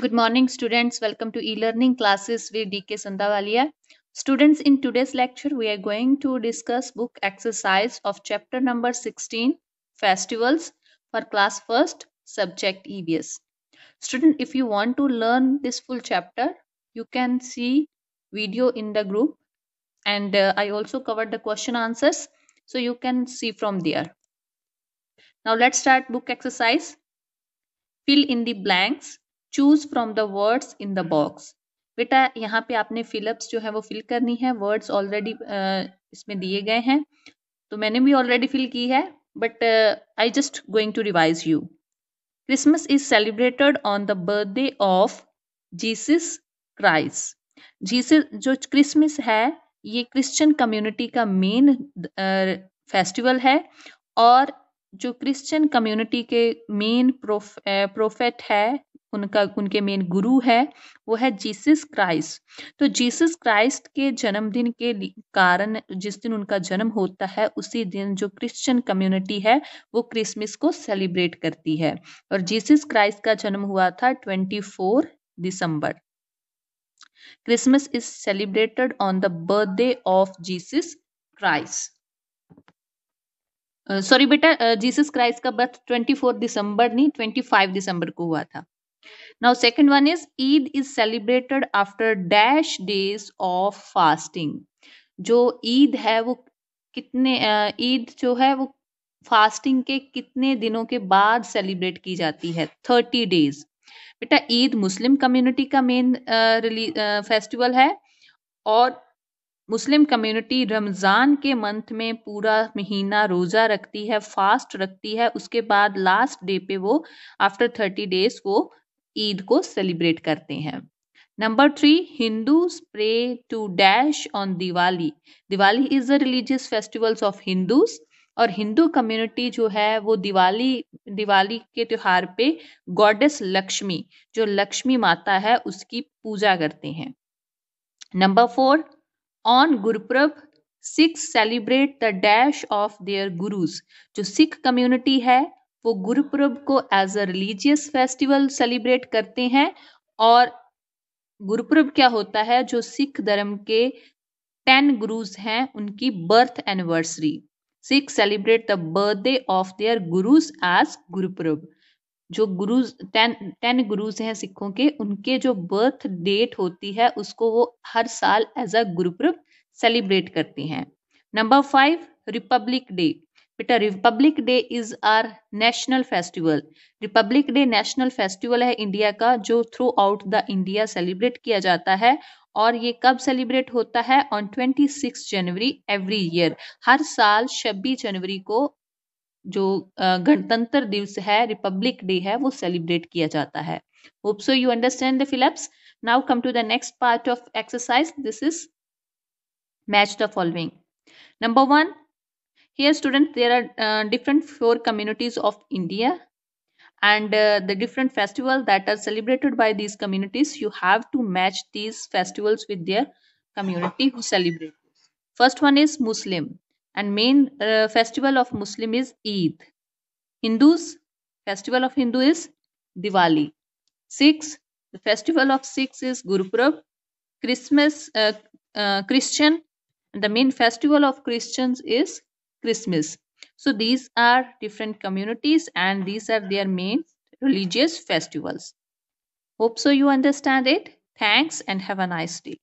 Good morning students. Welcome to e-learning classes with DK Sandavalia. Students, in today's lecture, we are going to discuss book exercise of chapter number 16, Festivals for class first, subject EBS. Student, if you want to learn this full chapter, you can see video in the group and uh, I also covered the question answers. So you can see from there. Now let's start book exercise. Fill in the blanks choose from the words in the box बेटा यहाँ पे आपने fill-ups जो है वो fill करनी है words already इसमें दिए गए हैं तो मैंने भी ऑलरेडी फिल की है but I just going to revise you Christmas is celebrated on the birthday of Jesus Christ Jesus जो क्रिसमस है ये क्रिश्चियन कम्युनिटी का मेन फेस्टिवल है और जो क्रिश्चियन कम्युनिटी के मेन प्रोफेट है उनका उनके मेन गुरु है वो है जीसस क्राइस्ट तो जीसस क्राइस्ट के जन्मदिन के कारण जिस दिन उनका जन्म होता है उसी दिन जो क्रिश्चियन कम्युनिटी है वो क्रिसमस को सेलिब्रेट करती है और जीसस क्राइस्ट का जन्म हुआ था 24 दिसंबर Christmas is celebrated on the birthday of Jesus Christ sorry बेटा जीसस क्राइस्ट का बर्थ 24 दिसंबर नहीं 25 दिसंबर को हुआ था now second one is Eid is celebrated after dash days of fasting जो ईद है वो कितने ईद जो है वो फास्टिंग के कितने दिनों के बाद सेलिब्रेट की जाती है थर्टी डेज बेटा ईद मुस्लिम कम्युनिटी का मेन फेस्टिवल है और मुस्लिम कम्युनिटी रमज़ान के मंथ में पूरा महीना रोज़ा रखती है फास्ट रखती है उसके बाद लास्ट डे पे वो आफ्टर थर्टी डेज वो ईद को सेलिब्रेट करते हैं number three Hindu pray to dash on Diwali Diwali is the religious festivals of Hindus और हिंदू कम्युनिटी जो है वो दिवाली दिवाली के त्योहार पे गॉडेस लक्ष्मी जो लक्ष्मी माता है उसकी पूजा करते हैं number four on Gurpurab Sikh celebrate the dash of their gurus जो सिख कम्युनिटी है वो गुरुपुरब को as a religious festival celebrate करते हैं और गुरुपुरब क्या होता है जो सिख धर्म के टेन गुरुज हैं उनकी birth anniversary Sikh celebrate the birthday of their gurus as Gurpurab जो गुरुज टेन टेन गुरुज हैं सिखों के उनके जो बर्थ डेट होती है उसको वो हर साल एज अ गुरुपुरब सेलिब्रेट करते हैं नंबर फाइव रिपब्लिक डे बेटा Republic Day is our national festival Republic Day national festival है इंडिया का जो throughout the India celebrate किया जाता है और ये कब सेलिब्रेट होता है on twenty six January every year हर साल छब्बीस जनवरी को जो गणतंत्र दिवस है रिपब्लिक डे है वो सेलिब्रेट किया जाता है hope so you understand the fillups now come to the next part of exercise this is match the following number one Here students there are uh, different four communities of India and uh, the different festivals that are celebrated by these communities you have to match these festivals with their community who celebrate first one is muslim and main uh, festival of muslim is eid hindus festival of hindu is diwali Sikhs, the festival of Sikhs is gurpurab christmas uh, uh, christian and the main festival of christians is Christmas. So these are different communities and these are their main religious festivals. Hope so you understand it. Thanks and have a nice day.